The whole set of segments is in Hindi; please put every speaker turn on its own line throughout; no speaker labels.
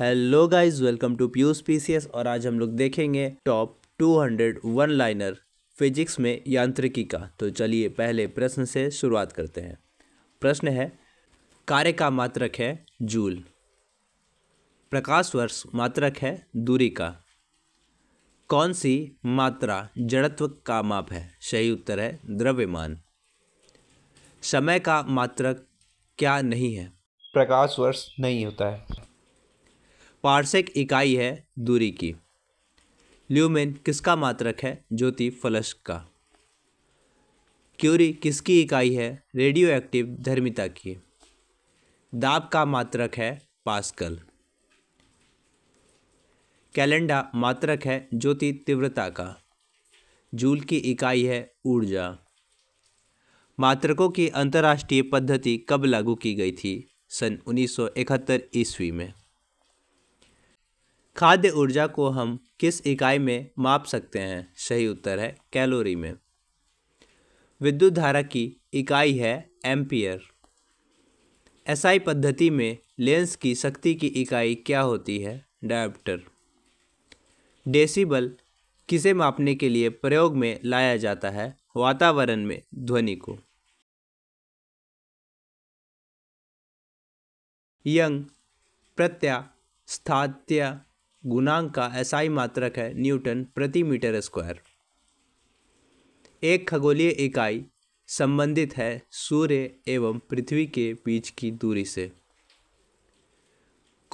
हेलो गाइस वेलकम टू प्यूस पीसीएस और आज हम लोग देखेंगे टॉप 200 वन लाइनर फिजिक्स में यांत्रिकी का तो चलिए पहले प्रश्न से शुरुआत करते हैं प्रश्न है कार्य का मात्रक है जूल प्रकाश वर्ष मात्रक है दूरी का कौन सी मात्रा जड़त्व का माप है सही उत्तर है द्रव्यमान समय का मात्रक क्या नहीं है प्रकाश वर्ष नहीं होता है पार्सेक इकाई है दूरी की ल्यूमेन किसका मात्रक है ज्योति फलश का क्यूरी किसकी इकाई है रेडियो एक्टिव धर्मिता की दाब का मात्रक है पास्कल कैलेंडा मात्रक है ज्योति तीव्रता का जूल की इकाई है ऊर्जा मात्रकों की अंतर्राष्ट्रीय पद्धति कब लागू की गई थी सन 1971 ईस्वी में खाद्य ऊर्जा को हम किस इकाई में माप सकते हैं सही उत्तर है कैलोरी में विद्युत धारा की इकाई है एम्पियर एसआई पद्धति में लेंस की शक्ति की इकाई क्या होती है डायप्टर डेसिबल किसे मापने के लिए प्रयोग में लाया जाता है वातावरण में ध्वनि को यंग प्रत्या स्थात्या गुणांक का एसआई मात्रक है न्यूटन प्रति मीटर स्क्वायर एक खगोलीय इकाई संबंधित है सूर्य एवं पृथ्वी के बीच की दूरी से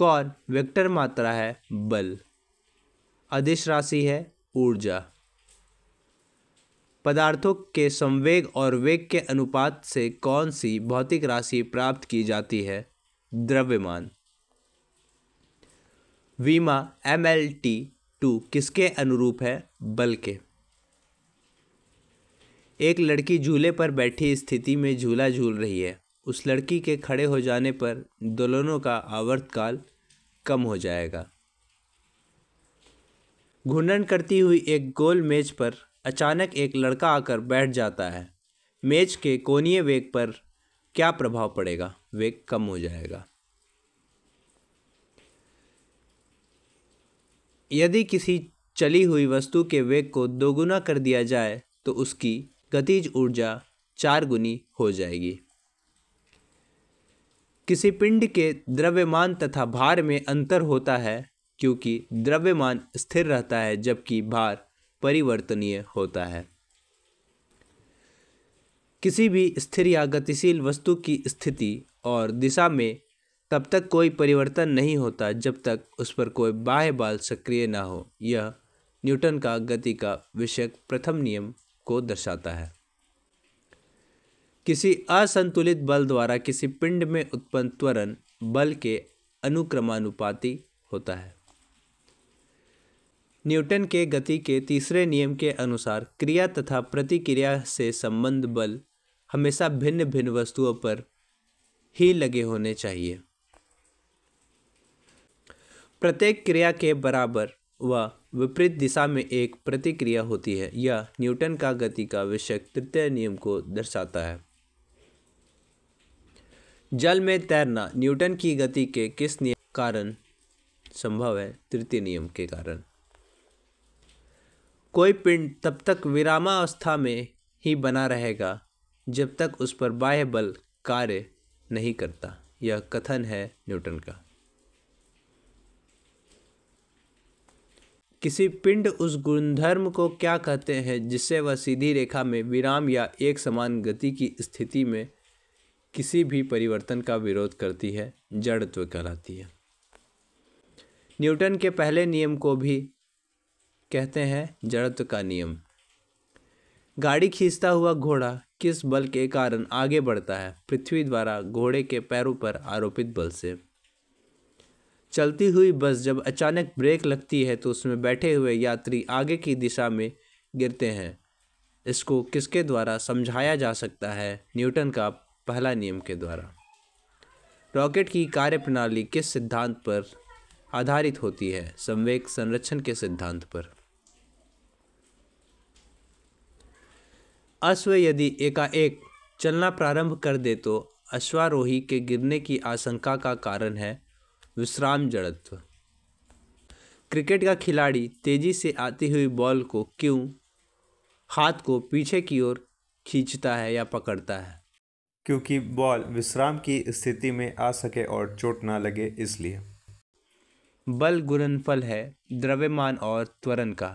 कौन वेक्टर मात्रा है बल अधिश राशि है ऊर्जा पदार्थों के संवेग और वेग के अनुपात से कौन सी भौतिक राशि प्राप्त की जाती है द्रव्यमान वीमा एम एल टी टू किसके अनुरूप है बल के एक लड़की झूले पर बैठी स्थिति में झूला झूल रही है उस लड़की के खड़े हो जाने पर दोलनों का आवर्तकाल कम हो जाएगा घूर्णन करती हुई एक गोल मेज पर अचानक एक लड़का आकर बैठ जाता है मेज के कोनीय वेग पर क्या प्रभाव पड़ेगा वेग कम हो जाएगा यदि किसी चली हुई वस्तु के वेग को दोगुना कर दिया जाए तो उसकी गतिज ऊर्जा चार गुनी हो जाएगी किसी पिंड के द्रव्यमान तथा भार में अंतर होता है क्योंकि द्रव्यमान स्थिर रहता है जबकि भार परिवर्तनीय होता है किसी भी स्थिर या गतिशील वस्तु की स्थिति और दिशा में तब तक कोई परिवर्तन नहीं होता जब तक उस पर कोई बाह्य बल सक्रिय ना हो यह न्यूटन का गति का विषयक प्रथम नियम को दर्शाता है किसी असंतुलित बल द्वारा किसी पिंड में उत्पन्न त्वरण बल के अनुक्रमानुपाती होता है न्यूटन के गति के तीसरे नियम के अनुसार क्रिया तथा प्रतिक्रिया से संबंध बल हमेशा भिन्न भिन्न वस्तुओं पर ही लगे होने चाहिए प्रत्येक क्रिया के बराबर व विपरीत दिशा में एक प्रतिक्रिया होती है यह न्यूटन का गति का विषय तृतीय नियम को दर्शाता है जल में तैरना न्यूटन की गति के किस नियम कारण संभव है तृतीय नियम के कारण कोई पिंड तब तक विरामावस्था में ही बना रहेगा जब तक उस पर बाह्य बल कार्य नहीं करता यह कथन है न्यूटन का किसी पिंड उस गुणधर्म को क्या कहते हैं जिससे वह सीधी रेखा में विराम या एक समान गति की स्थिति में किसी भी परिवर्तन का विरोध करती है जड़त्व कहलाती है न्यूटन के पहले नियम को भी कहते हैं जड़त्व का नियम गाड़ी खींचता हुआ घोड़ा किस बल के कारण आगे बढ़ता है पृथ्वी द्वारा घोड़े के पैरों पर आरोपित बल से चलती हुई बस जब अचानक ब्रेक लगती है तो उसमें बैठे हुए यात्री आगे की दिशा में गिरते हैं इसको किसके द्वारा समझाया जा सकता है न्यूटन का पहला नियम के द्वारा रॉकेट की कार्यप्रणाली किस सिद्धांत पर आधारित होती है संवेग संरक्षण के सिद्धांत पर अश्व यदि एकाएक चलना प्रारंभ कर दे तो अश्वारोही के गिरने की आशंका का कारण है विश्राम जड़त्व क्रिकेट का खिलाड़ी तेजी से आती हुई बॉल को क्यों हाथ को पीछे की ओर खींचता है या पकड़ता है क्योंकि बॉल विश्राम की स्थिति में आ सके और चोट ना लगे इसलिए बल गुणनफल है द्रव्यमान और त्वरण का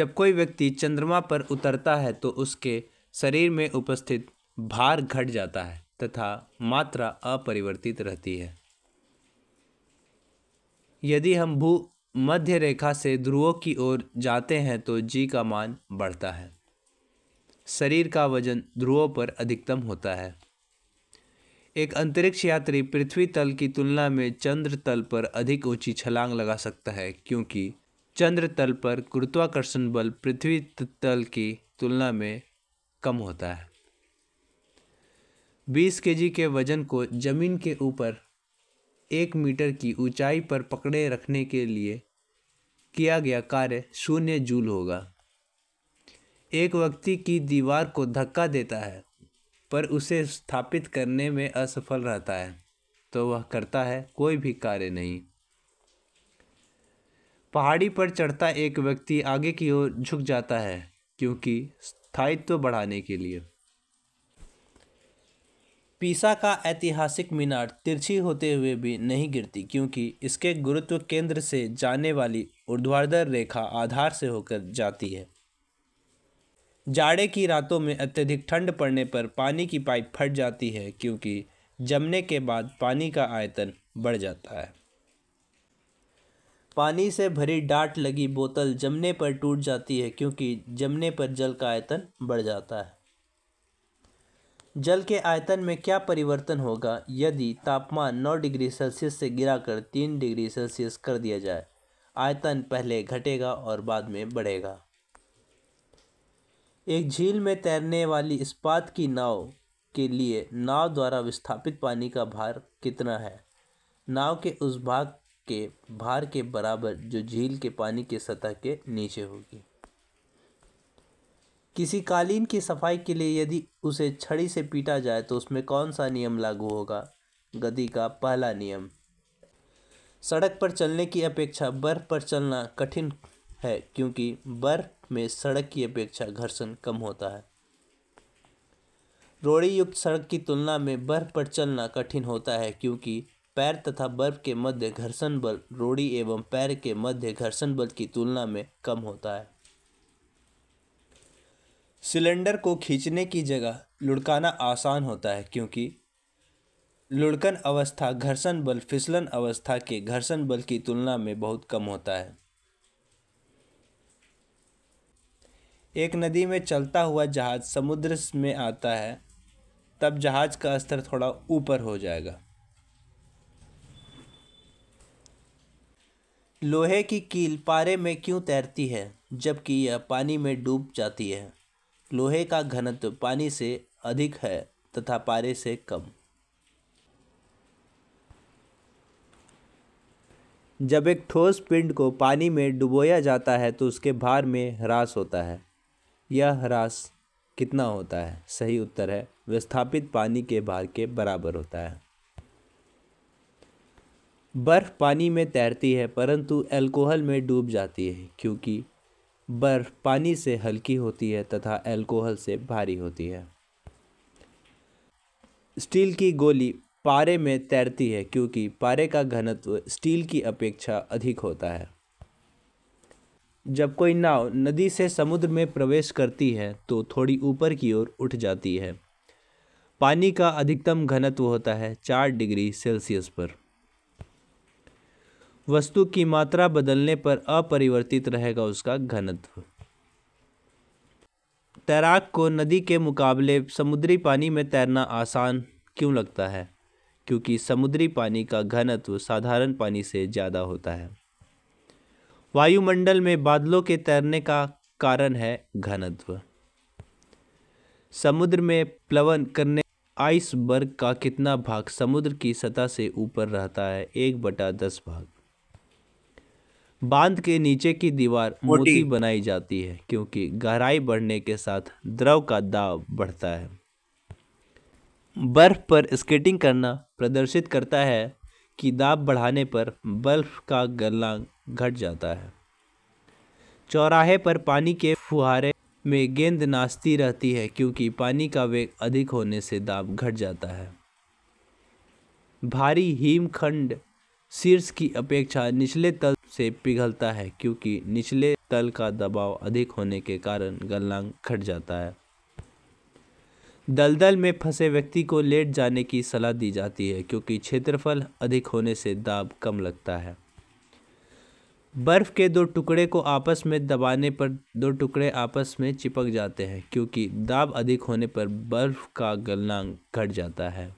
जब कोई व्यक्ति चंद्रमा पर उतरता है तो उसके शरीर में उपस्थित भार घट जाता है तथा मात्रा अपरिवर्तित रहती है यदि हम भू मध्य रेखा से ध्रुवों की ओर जाते हैं तो जी का मान बढ़ता है शरीर का वजन ध्रुवों पर अधिकतम होता है एक अंतरिक्ष यात्री पृथ्वी तल की तुलना में चंद्र तल पर अधिक ऊंची छलांग लगा सकता है क्योंकि चंद्र तल पर गुरुत्वाकर्षण बल पृथ्वी तल की तुलना में कम होता है बीस केजी के वजन को ज़मीन के ऊपर एक मीटर की ऊंचाई पर पकड़े रखने के लिए किया गया कार्य शून्य जूल होगा एक व्यक्ति की दीवार को धक्का देता है पर उसे स्थापित करने में असफल रहता है तो वह करता है कोई भी कार्य नहीं पहाड़ी पर चढ़ता एक व्यक्ति आगे की ओर झुक जाता है क्योंकि स्थायित्व बढ़ाने के लिए पीसा का ऐतिहासिक मीनार तिरछी होते हुए भी नहीं गिरती क्योंकि इसके गुरुत्व केंद्र से जाने वाली ऊर्ध्वाधर रेखा आधार से होकर जाती है जाड़े की रातों में अत्यधिक ठंड पड़ने पर पानी की पाइप फट जाती है क्योंकि जमने के बाद पानी का आयतन बढ़ जाता है पानी से भरी डाट लगी बोतल जमने पर टूट जाती है क्योंकि जमने पर जल का आयतन बढ़ जाता है जल के आयतन में क्या परिवर्तन होगा यदि तापमान 9 डिग्री सेल्सियस से गिराकर 3 डिग्री सेल्सियस कर दिया जाए आयतन पहले घटेगा और बाद में बढ़ेगा एक झील में तैरने वाली इस्पात की नाव के लिए नाव द्वारा विस्थापित पानी का भार कितना है नाव के उस भाग के भार के बराबर जो झील के पानी के सतह के नीचे होगी किसी कालीन की सफाई के लिए यदि उसे छड़ी से पीटा जाए तो उसमें कौन सा नियम लागू होगा गदी का पहला नियम सड़क पर चलने की अपेक्षा बर्फ पर चलना कठिन है क्योंकि बर्फ में सड़क की अपेक्षा घर्षण कम होता है रोड़ी युक्त सड़क की तुलना में बर्फ पर चलना कठिन होता है क्योंकि पैर तथा बर्फ के मध्य घर्षण बल रोड़ी एवं पैर के मध्य घर्षण बल की तुलना में कम होता है सिलेंडर को खींचने की जगह लुढ़काना आसान होता है क्योंकि लुढ़कन अवस्था घर्षण बल फिसलन अवस्था के घर्षण बल की तुलना में बहुत कम होता है एक नदी में चलता हुआ जहाज़ समुद्र में आता है तब जहाज़ का स्तर थोड़ा ऊपर हो जाएगा लोहे की कील पारे में क्यों तैरती है जबकि यह पानी में डूब जाती है लोहे का घनत्व पानी से अधिक है तथा पारे से कम जब एक ठोस पिंड को पानी में डुबोया जाता है तो उसके भार में ह्रास होता है यह ह्रास कितना होता है सही उत्तर है विस्थापित पानी के भार के बराबर होता है बर्फ़ पानी में तैरती है परंतु अल्कोहल में डूब जाती है क्योंकि बर्फ पानी से हल्की होती है तथा अल्कोहल से भारी होती है स्टील की गोली पारे में तैरती है क्योंकि पारे का घनत्व स्टील की अपेक्षा अधिक होता है जब कोई नाव नदी से समुद्र में प्रवेश करती है तो थोड़ी ऊपर की ओर उठ जाती है पानी का अधिकतम घनत्व होता है चार डिग्री सेल्सियस पर वस्तु की मात्रा बदलने पर अपरिवर्तित रहेगा उसका घनत्व तैराक को नदी के मुकाबले समुद्री पानी में तैरना आसान क्यों लगता है क्योंकि समुद्री पानी का घनत्व साधारण पानी से ज़्यादा होता है वायुमंडल में बादलों के तैरने का कारण है घनत्व समुद्र में प्लवन करने आइसबर्ग का कितना भाग समुद्र की सतह से ऊपर रहता है एक बटा दस भाग बांध के नीचे की दीवार मोटी बनाई जाती है क्योंकि गहराई बढ़ने के साथ द्रव का दाव बढ़ता है बर्फ पर स्केटिंग करना प्रदर्शित करता है कि दाब बढ़ाने पर बर्फ का गलना घट जाता है चौराहे पर पानी के फुहारे में गेंद नाचती रहती है क्योंकि पानी का वेग अधिक होने से दाब घट जाता है भारी हिमखंड शीर्ष की अपेक्षा निचले तल से पिघलता है क्योंकि निचले तल का दबाव अधिक होने के कारण गलनांग घट जाता है दलदल में फंसे व्यक्ति को लेट जाने की सलाह दी जाती है क्योंकि क्षेत्रफल अधिक होने से दाब कम लगता है बर्फ़ के दो टुकड़े को आपस में दबाने पर दो टुकड़े आपस में चिपक जाते हैं क्योंकि दाब अधिक होने पर बर्फ़ का गलनांग घट जाता है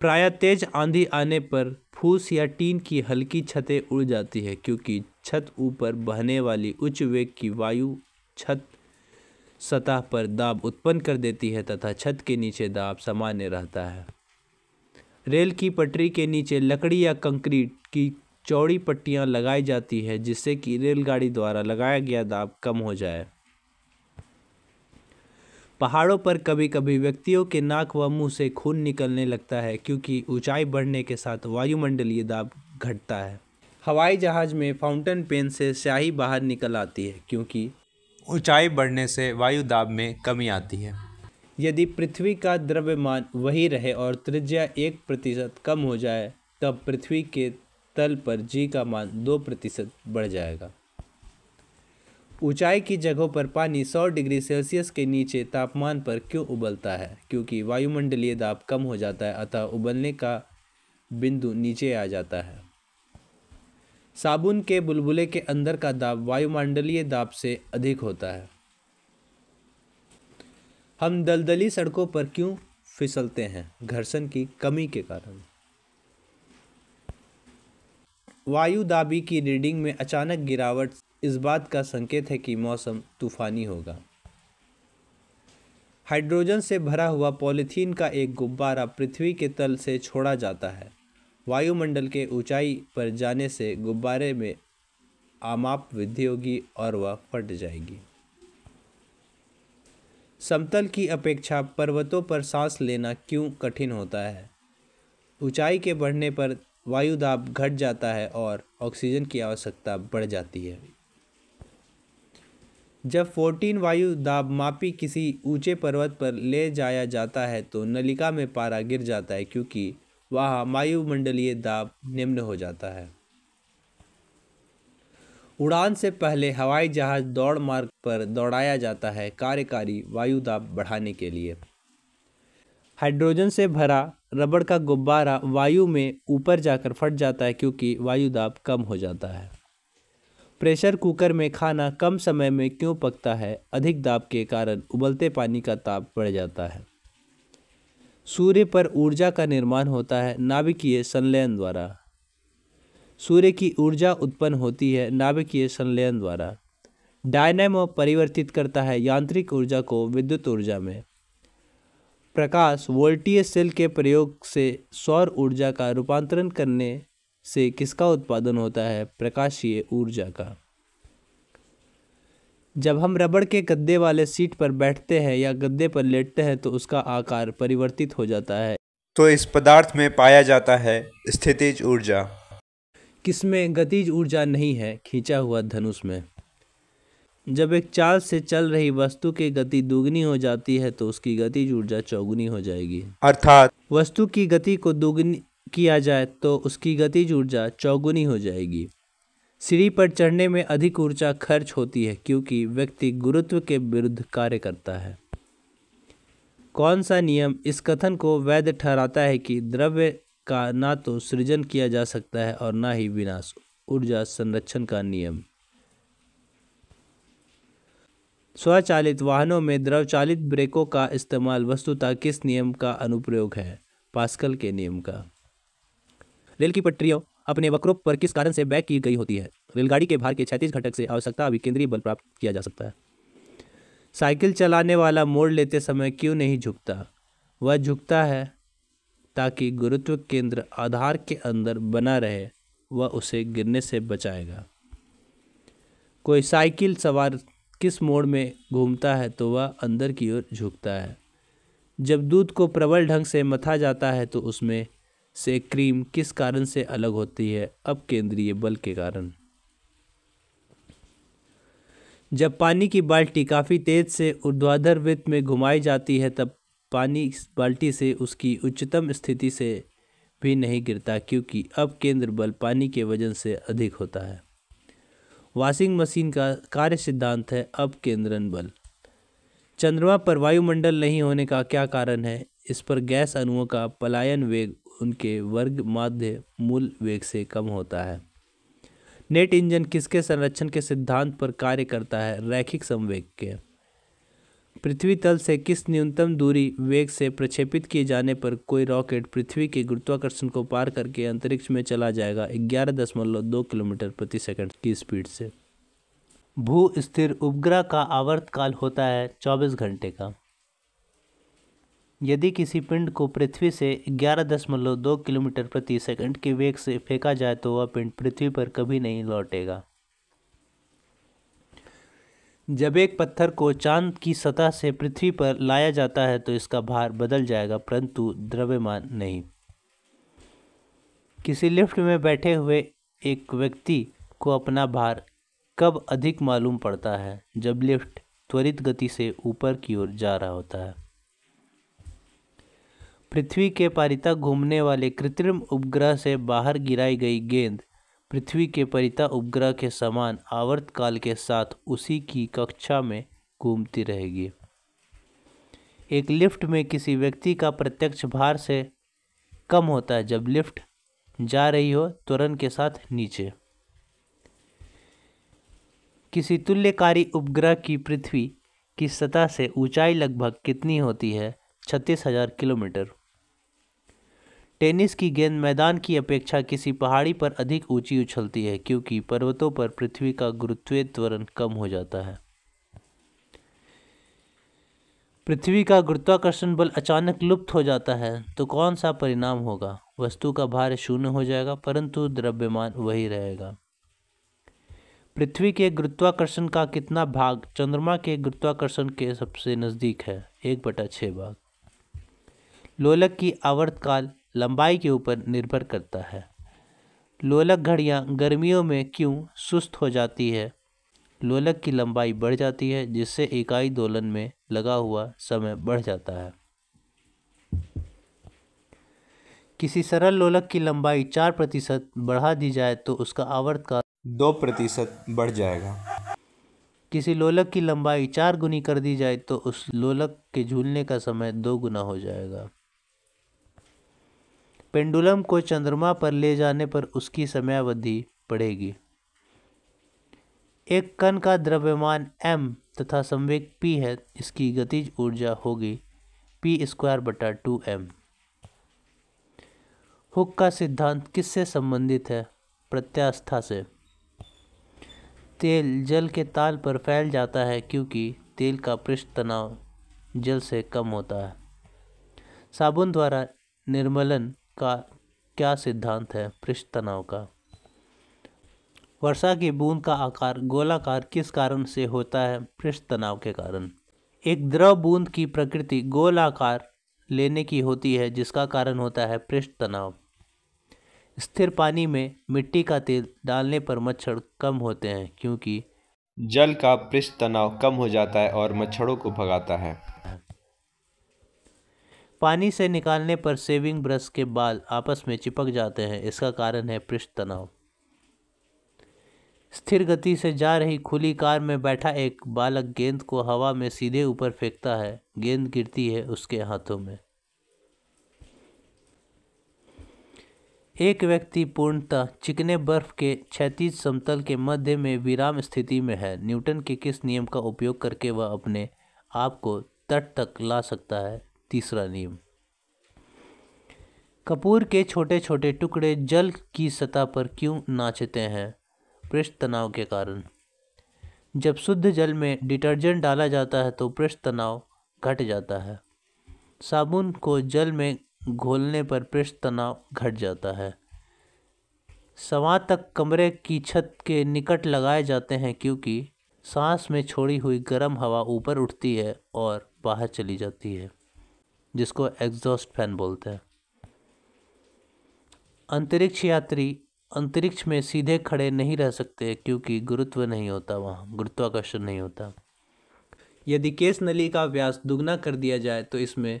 प्रायः तेज आंधी आने पर फूस या टीन की हल्की छतें उड़ जाती है क्योंकि छत ऊपर बहने वाली उच्च वेग की वायु छत सतह पर दाब उत्पन्न कर देती है तथा छत के नीचे दाब सामान्य रहता है रेल की पटरी के नीचे लकड़ी या कंक्रीट की चौड़ी पट्टियां लगाई जाती है जिससे कि रेलगाड़ी द्वारा लगाया गया दाब कम हो जाए पहाड़ों पर कभी कभी व्यक्तियों के नाक व मुंह से खून निकलने लगता है क्योंकि ऊंचाई बढ़ने के साथ वायुमंडलीय दाब घटता है हवाई जहाज़ में फाउंटेन पेन से स्याही बाहर निकल आती है क्योंकि ऊंचाई बढ़ने से वायु दाब में कमी आती है यदि पृथ्वी का द्रव्यमान वही रहे और त्रिज्या एक प्रतिशत कम हो जाए तब पृथ्वी के तल पर जी का मान दो प्रतिशत बढ़ जाएगा ऊंचाई की जगहों पर पानी 100 डिग्री सेल्सियस के नीचे तापमान पर क्यों उबलता है क्योंकि वायुमंडलीय दाब कम हो जाता है अतः उबलने का बिंदु नीचे आ जाता है साबुन के बुलबुले के अंदर का दाब वायुमंडलीय दाब से अधिक होता है हम दलदली सड़कों पर क्यों फिसलते हैं घर्षण की कमी के कारण वायु दाबी की रीडिंग में अचानक गिरावट इस बात का संकेत है कि मौसम तूफानी होगा हाइड्रोजन से भरा हुआ पॉलीथीन का एक गुब्बारा पृथ्वी के तल से छोड़ा जाता है वायुमंडल के ऊंचाई पर जाने से गुब्बारे में आमाप वृद्धि होगी और वह फट जाएगी समतल की अपेक्षा पर्वतों पर सांस लेना क्यों कठिन होता है ऊंचाई के बढ़ने पर वायु दाब घट जाता है और ऑक्सीजन की आवश्यकता बढ़ जाती है जब फोर्टीन वायु दाब मापी किसी ऊंचे पर्वत पर ले जाया जाता है तो नलिका में पारा गिर जाता है क्योंकि वहाँ वायुमंडलीय दाब निम्न हो जाता है उड़ान से पहले हवाई जहाज दौड़ मार्ग पर दौड़ाया जाता है कार्यकारी वायु दाब बढ़ाने के लिए हाइड्रोजन से भरा रबड़ का गुब्बारा वायु में ऊपर जाकर फट जाता है क्योंकि वायु दाब कम हो जाता है प्रेशर कुकर में खाना कम समय में क्यों पकता है अधिक दाब के कारण उबलते पानी का ताप बढ़ जाता है सूर्य पर ऊर्जा का निर्माण होता है नाभिकीय संलयन द्वारा सूर्य की ऊर्जा उत्पन्न होती है नाभिकीय संलयन द्वारा डायनेमो परिवर्तित करता है यांत्रिक ऊर्जा को विद्युत ऊर्जा में प्रकाश वोल्टीय सेल के प्रयोग से सौर ऊर्जा का रूपांतरण करने से किसका उत्पादन होता है प्रकाशीय ऊर्जा का जब हम रबड़ के गद्दे वाले सीट पर बैठते हैं या गद्दे पर लेटते हैं तो उसका आकार परिवर्तित हो जाता है तो इस पदार्थ में पाया जाता है स्थितिज ऊर्जा किसमें गतिज ऊर्जा नहीं है खींचा हुआ धनुष में जब एक चाल से चल रही वस्तु की गति दुगनी हो जाती है तो उसकी गतिज ऊर्जा चौगुनी हो जाएगी अर्थात वस्तु की गति को दुगनी किया जाए तो उसकी गतिज ऊर्जा चौगुनी हो जाएगी सीढ़ी पर चढ़ने में अधिक ऊर्जा खर्च होती है क्योंकि व्यक्ति गुरुत्व के विरुद्ध कार्य करता है कौन सा नियम इस कथन को वैध ठहराता है कि द्रव्य का ना तो सृजन किया जा सकता है और ना ही विनाश ऊर्जा संरक्षण का नियम स्वचालित वाहनों में द्रवचालित ब्रेकों का इस्तेमाल वस्तुतः किस नियम का अनुप्रयोग है पास्कल के नियम का रेल की पटरियों अपने वक्रों पर किस कारण से बैक की गई होती है रेलगाड़ी के भार के छत्तीस घटक से आवश्यकता अभिकेंद्रीय बल प्राप्त किया जा सकता है साइकिल चलाने वाला मोड़ लेते समय क्यों नहीं झुकता वह झुकता है ताकि गुरुत्व केंद्र आधार के अंदर बना रहे वह उसे गिरने से बचाएगा कोई साइकिल सवार किस मोड़ में घूमता है तो वह अंदर की ओर झुकता है जब दूध को प्रबल ढंग से मथा जाता है तो उसमें से क्रीम किस कारण से अलग होती है अपकेंद्रीय बल के कारण जब पानी की बाल्टी काफ़ी तेज़ से ऊर्ध्वाधर वृत्त में घुमाई जाती है तब पानी इस बाल्टी से उसकी उच्चतम स्थिति से भी नहीं गिरता क्योंकि अब केंद्र बल पानी के वजन से अधिक होता है वॉशिंग मशीन का कार्य सिद्धांत है अब केंद्रन बल चंद्रमा पर वायुमंडल नहीं होने का क्या कारण है इस पर गैस अणुओं का पलायन वेग उनके वर्ग माध्य मूल वेग से कम होता है नेट इंजन किसके संरक्षण के सिद्धांत पर कार्य करता है रैखिक संवेग के पृथ्वी तल से किस न्यूनतम दूरी वेग से प्रक्षेपित किए जाने पर कोई रॉकेट पृथ्वी के गुरुत्वाकर्षण को पार करके अंतरिक्ष में चला जाएगा ग्यारह दशमलव दो किलोमीटर प्रति सेकंड की स्पीड से भू स्थिर उपग्रह का आवर्तकाल होता है चौबीस घंटे का यदि किसी पिंड को पृथ्वी से ग्यारह दशमलव दो किलोमीटर प्रति सेकंड के वेग से फेंका जाए तो वह पिंड पृथ्वी पर कभी नहीं लौटेगा जब एक पत्थर को चांद की सतह से पृथ्वी पर लाया जाता है तो इसका भार बदल जाएगा परंतु द्रव्यमान नहीं किसी लिफ्ट में बैठे हुए एक व्यक्ति को अपना भार कब अधिक मालूम पड़ता है जब लिफ्ट त्वरित गति से ऊपर की ओर जा रहा होता है पृथ्वी के परिता घूमने वाले कृत्रिम उपग्रह से बाहर गिराई गई गेंद पृथ्वी के परिता उपग्रह के समान आवर्त काल के साथ उसी की कक्षा में घूमती रहेगी एक लिफ्ट में किसी व्यक्ति का प्रत्यक्ष भार से कम होता है जब लिफ्ट जा रही हो त्वरण के साथ नीचे किसी तुल्यकारी उपग्रह की पृथ्वी की सतह से ऊंचाई लगभग कितनी होती है छत्तीस हज़ार किलोमीटर टेनिस की गेंद मैदान की अपेक्षा किसी पहाड़ी पर अधिक ऊंची उछलती है क्योंकि पर्वतों पर पृथ्वी का गुरुत्वीय त्वरण कम हो जाता है पृथ्वी का गुरुत्वाकर्षण बल अचानक लुप्त हो जाता है तो कौन सा परिणाम होगा वस्तु का भार शून्य हो जाएगा परंतु द्रव्यमान वही रहेगा पृथ्वी के गुरुत्वाकर्षण का कितना भाग चंद्रमा के गुरुत्वाकर्षण के सबसे नज़दीक है एक बटा छः भाग लोलक की आवर्तकाल लंबाई के ऊपर निर्भर करता है लोलक घड़ियाँ गर्मियों में क्यों सुस्त हो जाती है लोलक की लंबाई बढ़ जाती है जिससे इकाई दोलन में लगा हुआ समय बढ़ जाता है किसी सरल लोलक की लंबाई चार प्रतिशत बढ़ा दी जाए तो उसका आवर्तकाल दो प्रतिशत बढ़ जाएगा किसी लोलक की लंबाई चार गुनी कर दी जाए तो उस लोलक के झूलने का समय दो गुना हो जाएगा पेंडुलम को चंद्रमा पर ले जाने पर उसकी समयावधि बढ़ेगी एक कण का द्रव्यमान m तथा संवेग p है इसकी गतिज ऊर्जा होगी पी स्क्वायर बटा टू एम हुक का सिद्धांत किससे संबंधित है प्रत्यास्था से तेल जल के ताल पर फैल जाता है क्योंकि तेल का पृष्ठ तनाव जल से कम होता है साबुन द्वारा निर्मलन का क्या सिद्धांत है पृष्ठ तनाव का वर्षा की बूंद का आकार गोलाकार किस कारण से होता है पृष्ठ तनाव के कारण एक द्रव बूंद की प्रकृति गोलाकार लेने की होती है जिसका कारण होता है पृष्ठ तनाव स्थिर पानी में मिट्टी का तेल डालने पर मच्छर कम होते हैं क्योंकि जल का पृष्ठ तनाव कम हो जाता है और मच्छरों को भगाता है पानी से निकालने पर सेविंग ब्रश के बाल आपस में चिपक जाते हैं इसका कारण है पृष्ठ तनाव स्थिर गति से जा रही खुली कार में बैठा एक बालक गेंद को हवा में सीधे ऊपर फेंकता है गेंद गिरती है उसके हाथों में एक व्यक्ति पूर्णतः चिकने बर्फ के क्षैतिज समतल के मध्य में विराम स्थिति में है न्यूटन के किस नियम का उपयोग करके वह अपने आप को तट तक ला सकता है तीसरा नियम कपूर के छोटे छोटे टुकड़े जल की सतह पर क्यों नाचते हैं पृष्ठ तनाव के कारण जब शुद्ध जल में डिटर्जेंट डाला जाता है तो पृष्ठ तनाव घट जाता है साबुन को जल में घोलने पर पृष्ठ तनाव घट जाता है सवा तक कमरे की छत के निकट लगाए जाते हैं क्योंकि सांस में छोड़ी हुई गर्म हवा ऊपर उठती है और बाहर चली जाती है जिसको एग्जॉस्ट फैन बोलते हैं अंतरिक्ष यात्री अंतरिक्ष में सीधे खड़े नहीं रह सकते क्योंकि गुरुत्व नहीं होता वहाँ गुरुत्वाकर्षण नहीं होता यदि केस नली का व्यास दुगना कर दिया जाए तो इसमें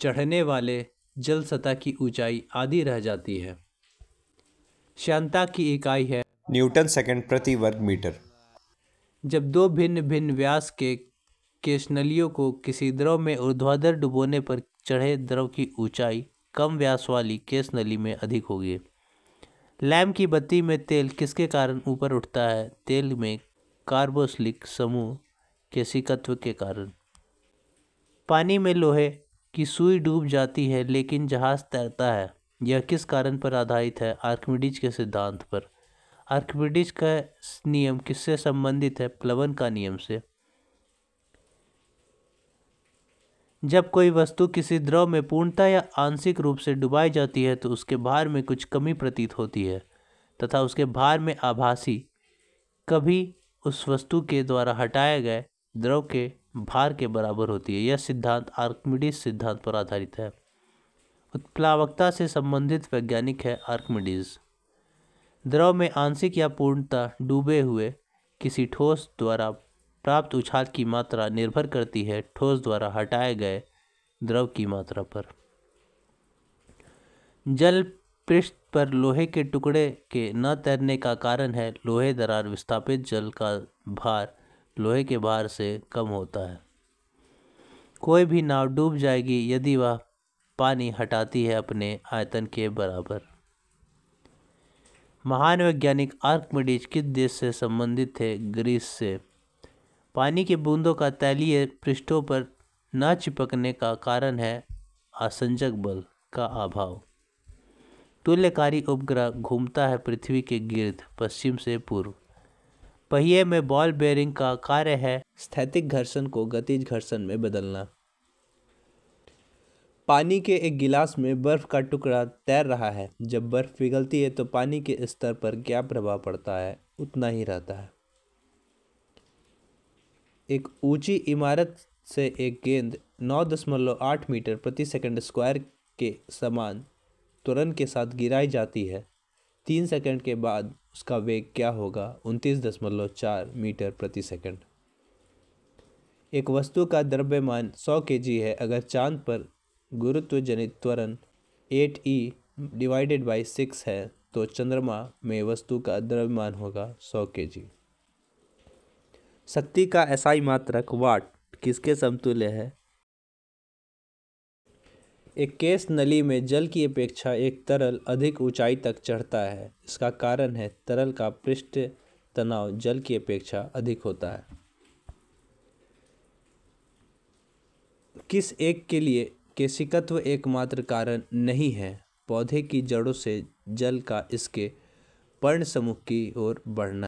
चढ़ने वाले जल सतह की ऊंचाई आधी रह जाती है श्यानता की इकाई है न्यूटन सेकंड प्रति वर्ग मीटर जब दो भिन्न भिन्न व्यास के नलियों को किसी द्रव में ऊर्ध्वाधर डुबोने पर चढ़े द्रव की ऊंचाई कम व्यास वाली केस नली में अधिक होगी लैम की बत्ती में तेल किसके कारण ऊपर उठता है तेल में कार्बोसलिक समूह सिकत्व के कारण पानी में लोहे की सुई डूब जाती है लेकिन जहाज तैरता है यह किस कारण पर आधारित है आर्कमिडिज के सिद्धांत पर आर्कमिडिज का नियम किससे संबंधित है प्लवन का नियम से जब कोई वस्तु किसी द्रव में पूर्णता या आंशिक रूप से डुबाई जाती है तो उसके भार में कुछ कमी प्रतीत होती है तथा उसके भार में आभासी कभी उस वस्तु के द्वारा हटाए गए द्रव के भार के बराबर होती है यह सिद्धांत आर्कमिडीज सिद्धांत पर आधारित है उत्प्लावकता से संबंधित वैज्ञानिक है आर्कमिडीज द्रव में आंशिक या पूर्णता डूबे हुए किसी ठोस द्वारा प्राप्त उछाल की मात्रा निर्भर करती है ठोस द्वारा हटाए गए द्रव की मात्रा पर जल पृष्ठ पर लोहे के टुकड़े के न तैरने का कारण है लोहे दरार विस्थापित जल का भार लोहे के भार से कम होता है कोई भी नाव डूब जाएगी यदि वह पानी हटाती है अपने आयतन के बराबर महान वैज्ञानिक आर्कमिडीज किस देश से संबंधित थे ग्रीस से पानी की बूंदों का तैलीय पृष्ठों पर न चिपकने का कारण है आसंजक बल का अभाव तुल्यकारी उपग्रह घूमता है पृथ्वी के गिर्द पश्चिम से पूर्व पहिए में बॉल बेयरिंग का कार्य है स्थैतिक घर्षण को गतिज घर्षण में बदलना पानी के एक गिलास में बर्फ़ का टुकड़ा तैर रहा है जब बर्फ़ पिघलती है तो पानी के स्तर पर क्या प्रभाव पड़ता है उतना ही रहता है एक ऊंची इमारत से एक गेंद नौ दशमलव आठ मीटर प्रति सेकंड स्क्वायर के समान त्वरण के साथ गिराई जाती है तीन सेकंड के बाद उसका वेग क्या होगा उनतीस दशमलव चार मीटर प्रति सेकंड एक वस्तु का द्रव्यमान सौ के जी है अगर चांद पर गुरुत्व जनित त्वरण एट ई डिवाइडेड बाई सिक्स है तो चंद्रमा में वस्तु का द्रव्यमान होगा सौ के जी शक्ति का एसआई मात्रक वाट किसके समतुल्य है एक केस नली में जल की अपेक्षा एक तरल अधिक ऊंचाई तक चढ़ता है इसका कारण है तरल का पृष्ठ तनाव जल की अपेक्षा अधिक होता है किस एक के लिए केशिकत्व एकमात्र कारण नहीं है पौधे की जड़ों से जल का इसके पर्ण समूह की ओर बढ़ना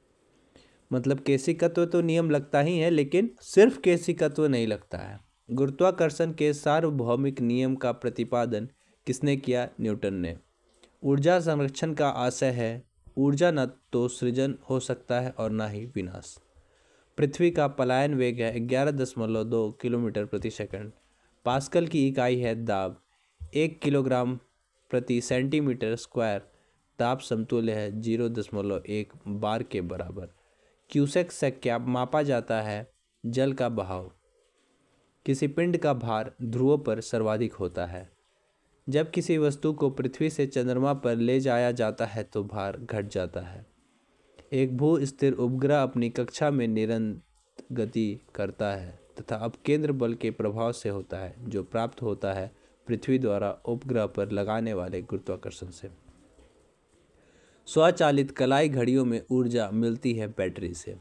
मतलब केशिकत्व तो नियम लगता ही है लेकिन सिर्फ केशिकत्व नहीं लगता है गुरुत्वाकर्षण के सार्वभौमिक नियम का प्रतिपादन किसने किया न्यूटन ने ऊर्जा संरक्षण का आशय है ऊर्जा न तो सृजन हो सकता है और ना ही विनाश पृथ्वी का पलायन वेग है ग्यारह दशमलव दो किलोमीटर प्रति सेकंड पास्कल की इकाई है दाब एक किलोग्राम प्रति सेंटीमीटर स्क्वायर ताप समतुल्य है जीरो दशमलव एक बार के बराबर क्यूसेक से क्या मापा जाता है जल का बहाव किसी पिंड का भार ध्रुवों पर सर्वाधिक होता है जब किसी वस्तु को पृथ्वी से चंद्रमा पर ले जाया जाता है तो भार घट जाता है एक भू स्थिर उपग्रह अपनी कक्षा में निरंत गति करता है तथा अब केंद्र बल के प्रभाव से होता है जो प्राप्त होता है पृथ्वी द्वारा उपग्रह पर लगाने वाले गुरुत्वाकर्षण से स्वचालित कलाई घड़ियों में ऊर्जा मिलती है बैटरी से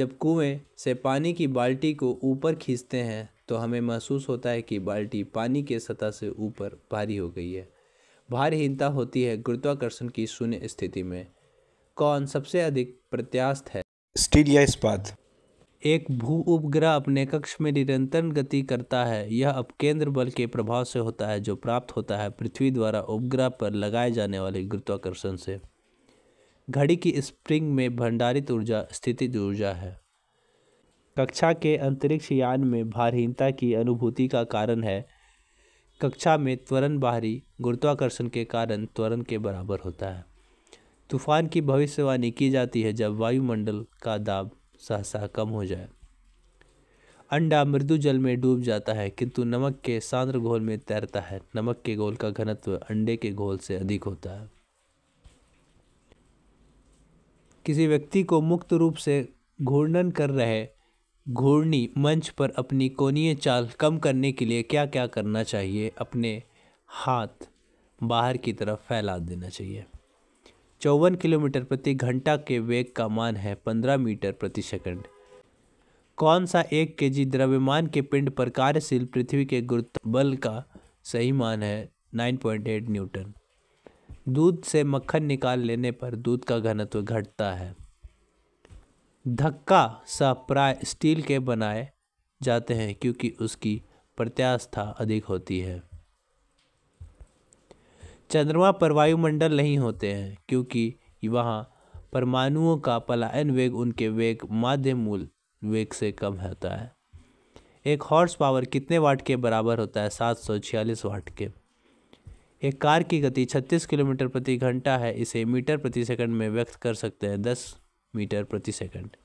जब कुएं से पानी की बाल्टी को ऊपर खींचते हैं तो हमें महसूस होता है कि बाल्टी पानी के सतह से ऊपर भारी हो गई है भारहीनता होती है गुरुत्वाकर्षण की शून्य स्थिति में कौन सबसे अधिक प्रत्यास्थ है स्टील या इस्पात एक भू उपग्रह अपने कक्ष में निरंतर गति करता है यह अपकेंद्र बल के प्रभाव से होता है जो प्राप्त होता है पृथ्वी द्वारा उपग्रह पर लगाए जाने वाले गुरुत्वाकर्षण से घड़ी की स्प्रिंग में भंडारित ऊर्जा स्थितिज ऊर्जा है कक्षा के अंतरिक्ष यान में भारहीनता की अनुभूति का कारण है कक्षा में त्वरण बाहरी गुरुत्वाकर्षण के कारण त्वरण के बराबर होता है तूफान की भविष्यवाणी की जाती है जब वायुमंडल का दाब सहसा कम हो जाए अंडा मृदु जल में डूब जाता है किंतु नमक के सांद्र घोल में तैरता है नमक के घोल का घनत्व अंडे के घोल से अधिक होता है किसी व्यक्ति को मुक्त रूप से घूर्णन कर रहे घूर्णी मंच पर अपनी कोणीय चाल कम करने के लिए क्या क्या करना चाहिए अपने हाथ बाहर की तरफ फैला देना चाहिए चौवन किलोमीटर प्रति घंटा के वेग का मान है पंद्रह मीटर प्रति सेकंड कौन सा एक के जी द्रव्यमान के पिंड पर कार्यशील पृथ्वी के गुरुत्व बल का सही मान है नाइन पॉइंट एट न्यूटन दूध से मक्खन निकाल लेने पर दूध का घनत्व घटता है धक्का सा प्राय स्टील के बनाए जाते हैं क्योंकि उसकी प्रत्यास्था अधिक होती है चंद्रमा पर वायुमंडल नहीं होते हैं क्योंकि वहाँ परमाणुओं का पलायन वेग उनके वेग माध्य मूल वेग से कम होता है एक हॉर्स पावर कितने वाट के बराबर होता है सात सौ छियालीस वाट के एक कार की गति छत्तीस किलोमीटर प्रति घंटा है इसे मीटर प्रति सेकंड में व्यक्त कर सकते हैं दस मीटर प्रति सेकंड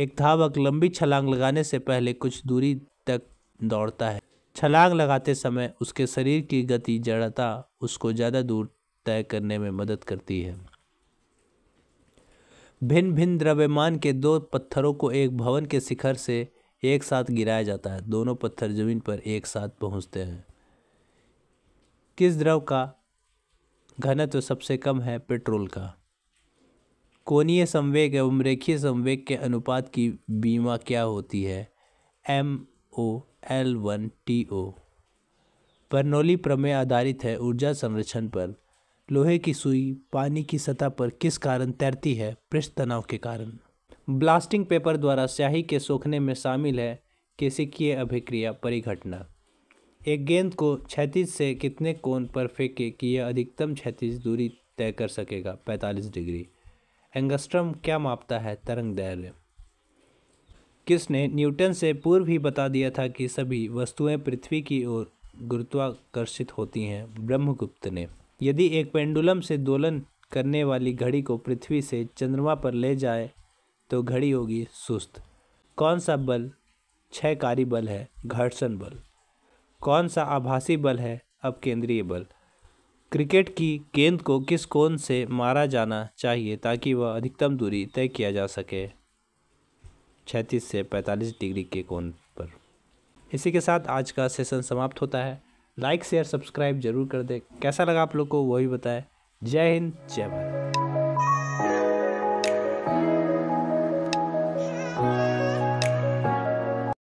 एक धावक लंबी छलांग लगाने से पहले कुछ दूरी तक दौड़ता है छलांग लगाते समय उसके शरीर की गति जड़ता उसको ज़्यादा दूर तय करने में मदद करती है भिन्न भिन्न द्रव्यमान के दो पत्थरों को एक भवन के शिखर से एक साथ गिराया जाता है दोनों पत्थर जमीन पर एक साथ पहुंचते हैं किस द्रव का घनत्व सबसे कम है पेट्रोल का कोणीय संवेग एवं रेखीय संवेग के अनुपात की बीमा क्या होती है M O L one T O बर्नौली प्रमेय आधारित है ऊर्जा संरक्षण पर लोहे की सुई पानी की सतह पर किस कारण तैरती है पृष्ठ तनाव के कारण ब्लास्टिंग पेपर द्वारा स्याही के सोखने में शामिल है केशिकीय अभिक्रिया परिघटना एक गेंद को क्षतिज से कितने कोण पर फेंके कि यह अधिकतम क्षतिज दूरी तय कर सकेगा 45 डिग्री एंगस्ट्रम क्या मापता है तरंग दैर्य किसने न्यूटन से पूर्व ही बता दिया था कि सभी वस्तुएं पृथ्वी की ओर गुरुत्वाकर्षित होती हैं ब्रह्मगुप्त ने यदि एक पेंडुलम से दोलन करने वाली घड़ी को पृथ्वी से चंद्रमा पर ले जाए तो घड़ी होगी सुस्त कौन सा बल क्षयकारी बल है घर्षण बल कौन सा आभासी बल है अब केंद्रीय बल क्रिकेट की गेंद को किस कोण से मारा जाना चाहिए ताकि वह अधिकतम दूरी तय किया जा सके छत्तीस से पैंतालीस डिग्री के कोण पर इसी के साथ आज का सेशन समाप्त होता है लाइक शेयर सब्सक्राइब जरूर कर दें कैसा लगा आप लोग को वही बताएं जय हिंद जय भारत